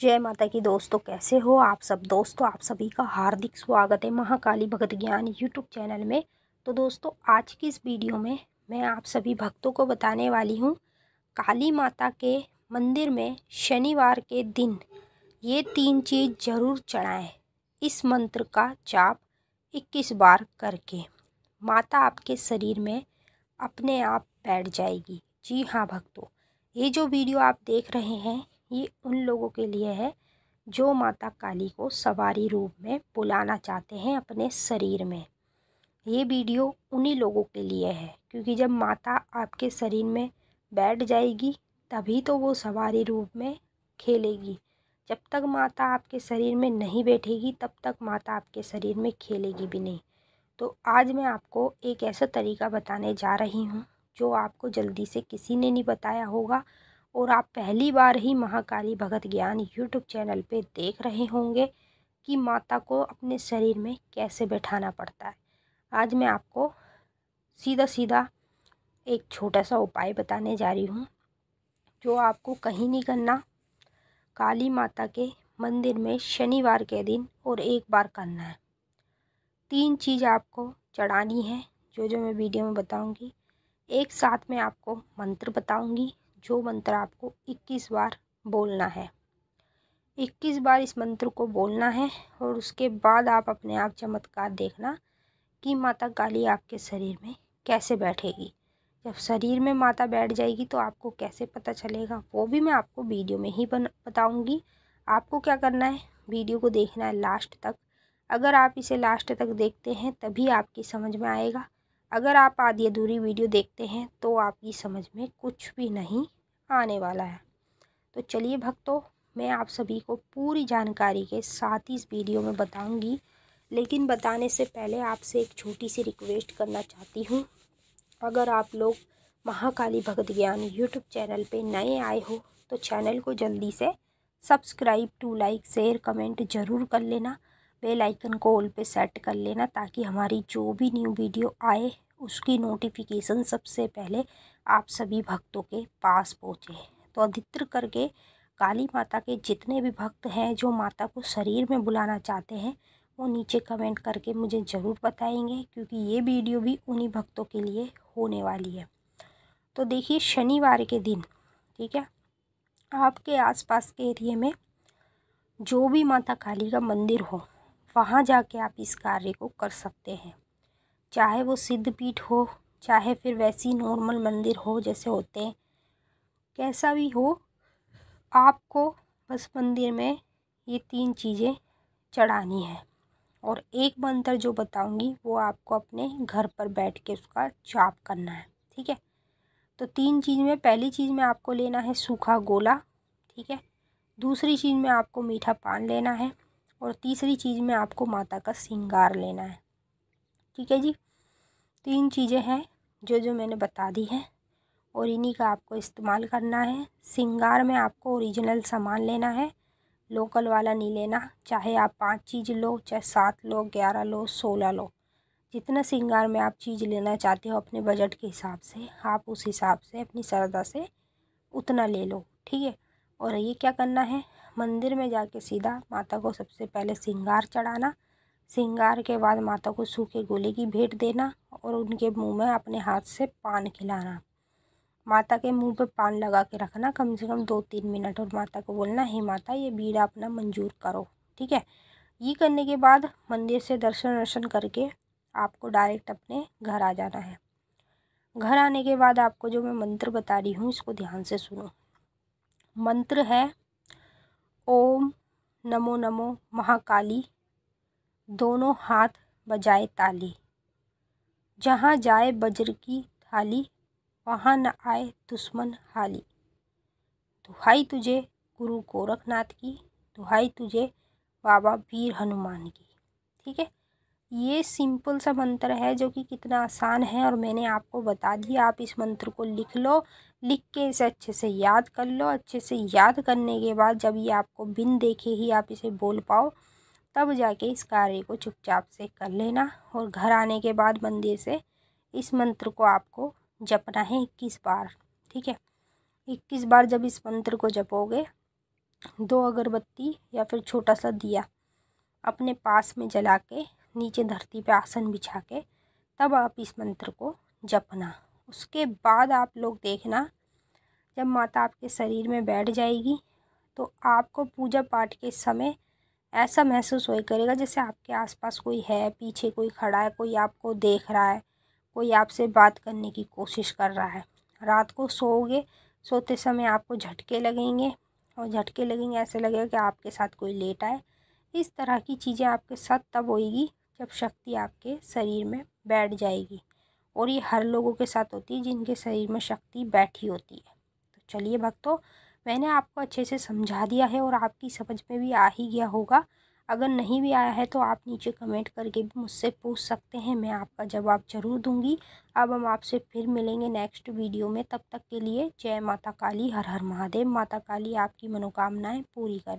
जय माता की दोस्तों कैसे हो आप सब दोस्तों आप सभी का हार्दिक स्वागत है महाकाली भगत ज्ञान यूट्यूब चैनल में तो दोस्तों आज की इस वीडियो में मैं आप सभी भक्तों को बताने वाली हूँ काली माता के मंदिर में शनिवार के दिन ये तीन चीज़ ज़रूर चढ़ाएं इस मंत्र का जाप 21 बार करके माता आपके शरीर में अपने आप बैठ जाएगी जी हाँ भक्तों ये जो वीडियो आप देख रहे हैं ये उन लोगों के लिए है जो माता काली को सवारी रूप में बुलाना चाहते हैं अपने शरीर में ये वीडियो उन्हीं लोगों के लिए है क्योंकि जब माता आपके शरीर में बैठ जाएगी तभी तो वो सवारी रूप में खेलेगी जब तक माता आपके शरीर में नहीं बैठेगी तब तक माता आपके शरीर में खेलेगी भी नहीं तो आज मैं आपको एक ऐसा तरीका बताने जा रही हूँ जो आपको जल्दी से किसी ने नहीं बताया होगा और आप पहली बार ही महाकाली भगत ज्ञान यूट्यूब चैनल पे देख रहे होंगे कि माता को अपने शरीर में कैसे बैठाना पड़ता है आज मैं आपको सीधा सीधा एक छोटा सा उपाय बताने जा रही हूँ जो आपको कहीं नहीं करना काली माता के मंदिर में शनिवार के दिन और एक बार करना है तीन चीज़ आपको चढ़ानी है जो जो मैं वीडियो में बताऊंगी एक साथ में आपको मंत्र बताऊंगी जो मंत्र आपको इक्कीस बार बोलना है इक्कीस बार इस मंत्र को बोलना है और उसके बाद आप अपने आप चमत्कार देखना कि माता काली आपके शरीर में कैसे बैठेगी जब शरीर में माता बैठ जाएगी तो आपको कैसे पता चलेगा वो भी मैं आपको वीडियो में ही बन बताऊँगी आपको क्या करना है वीडियो को देखना है लास्ट तक अगर आप इसे लास्ट तक देखते हैं तभी आपकी समझ में आएगा अगर आप आधी अधूरी वीडियो देखते हैं तो आपकी समझ में कुछ भी नहीं आने वाला है तो चलिए भक्तों मैं आप सभी को पूरी जानकारी के साथ ही इस वीडियो में बताऊंगी लेकिन बताने से पहले आपसे एक छोटी सी रिक्वेस्ट करना चाहती हूँ अगर आप लोग महाकाली भगत ज्ञान यूट्यूब चैनल पर नए आए हो तो चैनल को जल्दी से subscribe to like share comment ज़रूर कर लेना बेल आइकन को ऑल पे सेट कर लेना ताकि हमारी जो भी न्यू वीडियो आए उसकी नोटिफिकेशन सबसे पहले आप सभी भक्तों के पास पहुँचे तो अधित्र करके काली माता के जितने भी भक्त हैं जो माता को शरीर में बुलाना चाहते हैं वो नीचे कमेंट करके मुझे ज़रूर बताएंगे क्योंकि ये वीडियो भी उन्हीं भक्तों के लिए होने वाली है तो देखिए शनिवार के दिन ठीक है आपके आसपास के एरिए में जो भी माता काली का मंदिर हो वहाँ जाके आप इस कार्य को कर सकते हैं चाहे वो सिद्ध पीठ हो चाहे फिर वैसी नॉर्मल मंदिर हो जैसे होते हैं कैसा भी हो आपको बस मंदिर में ये तीन चीज़ें चढ़ानी है और एक मंत्र जो बताऊंगी वो आपको अपने घर पर बैठ के उसका जाप करना है ठीक है तो तीन चीज़ में पहली चीज़ में आपको लेना है सूखा गोला ठीक है दूसरी चीज़ में आपको मीठा पान लेना है और तीसरी चीज़ में आपको माता का श्रृंगार लेना है ठीक है जी तीन चीज़ें हैं जो जो मैंने बता दी हैं और इन्हीं का आपको इस्तेमाल करना है सिंगार में आपको ओरिजिनल सामान लेना है लोकल वाला नहीं लेना चाहे आप पाँच चीज़ लो चाहे सात लो ग्यारह लो सोलह लो जितना सिंगार में आप चीज़ लेना चाहते हो अपने बजट के हिसाब से आप उस हिसाब से अपनी श्रद्धा से उतना ले लो ठीक है और ये क्या करना है मंदिर में जाके सीधा माता को सबसे पहले सिंगार चढ़ाना श्रृंगार के बाद माता को सूखे गोले की भेंट देना और उनके मुंह में अपने हाथ से पान खिलाना माता के मुंह पर पान लगा के रखना कम से कम दो तीन मिनट और माता को बोलना हे माता ये बीड़ा अपना मंजूर करो ठीक है ये करने के बाद मंदिर से दर्शन वर्शन करके आपको डायरेक्ट अपने घर आ जाना है घर आने के बाद आपको जो मैं मंत्र बता रही हूँ इसको ध्यान से सुनो मंत्र है ओम नमो नमो महाकाली दोनों हाथ बजाए ताली जहाँ जाए बजर की थाली वहाँ न आए दुश्मन हाली दुहाई तुझे गुरु गोरखनाथ की दुहाई तुझे बाबा वीर हनुमान की ठीक है ये सिंपल सा मंत्र है जो कि कितना आसान है और मैंने आपको बता दिया आप इस मंत्र को लिख लो लिख के इसे अच्छे से याद कर लो अच्छे से याद करने के बाद जब ये आपको बिन देखे ही आप इसे बोल पाओ तब जाके इस कार्य को चुपचाप से कर लेना और घर आने के बाद मंदिर से इस मंत्र को आपको जपना है इक्कीस बार ठीक है इक्कीस बार जब इस मंत्र को जपोगे दो अगरबत्ती या फिर छोटा सा दिया अपने पास में जला के नीचे धरती पे आसन बिछा के तब आप इस मंत्र को जपना उसके बाद आप लोग देखना जब माता आपके शरीर में बैठ जाएगी तो आपको पूजा पाठ के समय ऐसा महसूस वही करेगा जैसे आपके आसपास कोई है पीछे कोई खड़ा है कोई आपको देख रहा है कोई आपसे बात करने की कोशिश कर रहा है रात को सोओगे सोते समय आपको झटके लगेंगे और झटके लगेंगे ऐसे लगेगा कि आपके साथ कोई लेट आए इस तरह की चीज़ें आपके साथ तब होएगी जब शक्ति आपके शरीर में बैठ जाएगी और ये हर लोगों के साथ होती है जिनके शरीर में शक्ति बैठी होती है तो चलिए भक्तों मैंने आपको अच्छे से समझा दिया है और आपकी समझ में भी आ ही गया होगा अगर नहीं भी आया है तो आप नीचे कमेंट करके भी मुझसे पूछ सकते हैं मैं आपका जवाब ज़रूर दूंगी अब हम आपसे फिर मिलेंगे नेक्स्ट वीडियो में तब तक के लिए जय माता काली हर हर महादेव माता काली आपकी मनोकामनाएं पूरी करें